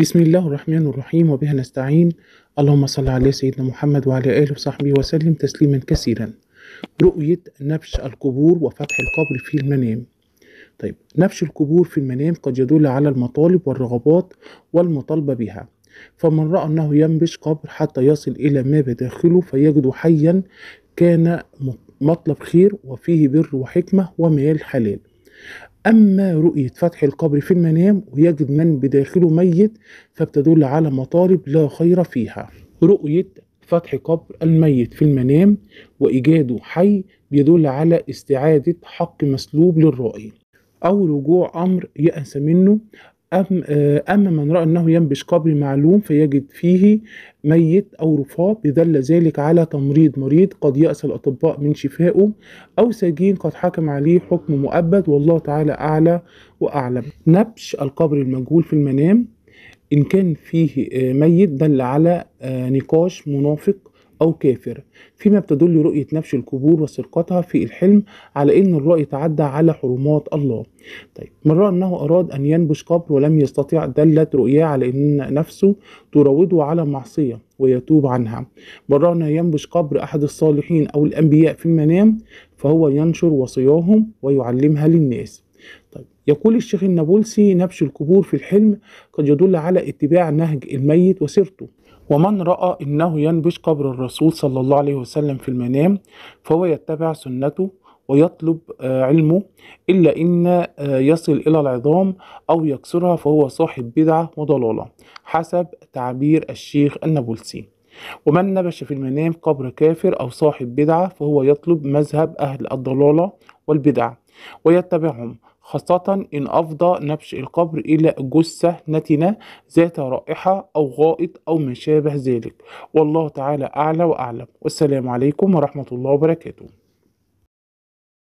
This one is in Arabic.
بسم الله الرحمن الرحيم وبها نستعين اللهم صل على سيدنا محمد وعلى آله وصحبه وسلم تسليما كثيرا رؤية نبش القبور وفتح القبر في المنام طيب نبش القبور في المنام قد يدل على المطالب والرغبات والمطالبة بها فمن رأى أنه ينبش قبر حتى يصل إلى ما بداخله فيجد حيا كان مطلب خير وفيه بر وحكمة وميال حلال أما رؤية فتح القبر في المنام ويجد من بداخله ميت فبتدل على مطالب لا خير فيها رؤية فتح قبر الميت في المنام وإيجاده حي بيدل على استعادة حق مسلوب للرأي أو رجوع أمر يأس منه أم آه، أما من رأى أنه ينبش قبر معلوم فيجد فيه ميت أو رفاة بدل ذلك على تمريض مريض قد يأس الأطباء من شفائه أو سجين قد حكم عليه حكم مؤبد والله تعالى أعلى وأعلم نبش القبر المجهول في المنام إن كان فيه آه، ميت دل على آه، نقاش منافق أو كافر فيما بتدل رؤية نبش القبور وسرقتها في الحلم على أن الرأي تعدى على حرمات الله طيب من رأى أنه أراد أن ينبش قبر ولم يستطيع دلت رؤياه على أن نفسه تراوده على معصية ويتوب عنها من رأى أنه ينبش قبر أحد الصالحين أو الأنبياء في المنام فهو ينشر وصياهم ويعلمها للناس طيب يقول الشيخ النابلسي نبش القبور في الحلم قد يدل على اتباع نهج الميت وسيرته ومن رأى أنه ينبش قبر الرسول صلى الله عليه وسلم في المنام فهو يتبع سنته ويطلب آه، علمه إلا إن آه، يصل إلى العظام أو يكسرها فهو صاحب بدعة وضلالة حسب تعبير الشيخ النابلسي ومن نبش في المنام قبر كافر أو صاحب بدعة فهو يطلب مذهب أهل الضلالة والبدعة ويتبعهم خاصة إن أفضى نبش القبر إلى جثة نتنة ذات رائحة أو غائط أو ما شابه ذلك والله تعالى أعلى وأعلم والسلام عليكم ورحمة الله وبركاته